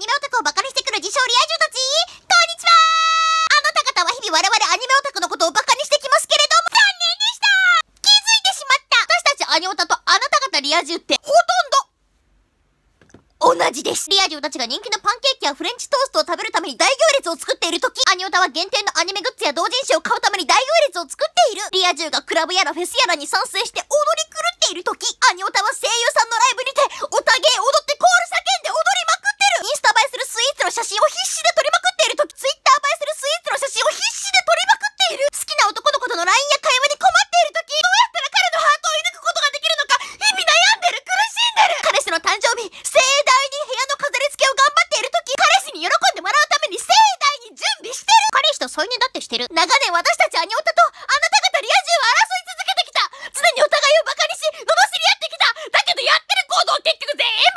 ニメオタクをバカにしてくる自称リア充たちこんにちはあなた方は日々我々アニメオタクのことをバカにしてきますけれども残念でした気づいてしまった私たちアニオタとあなた方リア充ってほとんど同じですリア充たちが人気のパンケーキやフレンチトーストを食べるために大行列を作っている時アニオタは限定のアニメグッズや同人誌を買うために大行列を作っているリア充がクラブやらフェスやらに参戦して踊り狂っている時アニオタは声優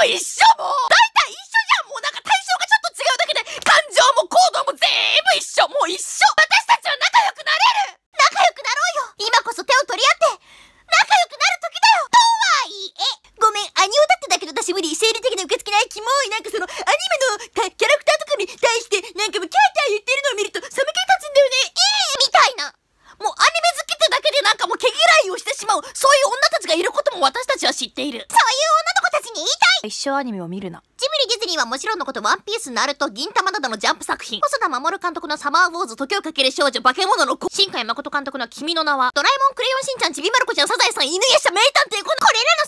M 一緒もう大体一緒じゃんもうなんか対象がちょっと違うだけで感情も行動も全部一緒もう一緒私たちは仲良くなれる仲良くなろうよ今こそ手を取り合って仲良くなる時だよとはいえごめんアニオだってだけど私無理生理的な受け付けないキモいなんかそのアニメのキャラクターとかに対してなんかもうキャーキャー言ってるのを見ると冷め気立つんだよねええみたいなもうアニメ好きってだけでなんかもう毛嫌いをしてしまうそういう女たちがいることも私たちは知っているそういう女のしに言いたい一生アニメを見るなジブリディズニーはもちろんのことワンピースナルト銀玉などのジャンプ作品細田守監督のサマーウォーズ時をかける少女化け物の子新海誠監督の君の名はドラえもんクレヨンしんちゃんちびまる子ちゃんサザエさん犬やしゃ名探偵このこれらの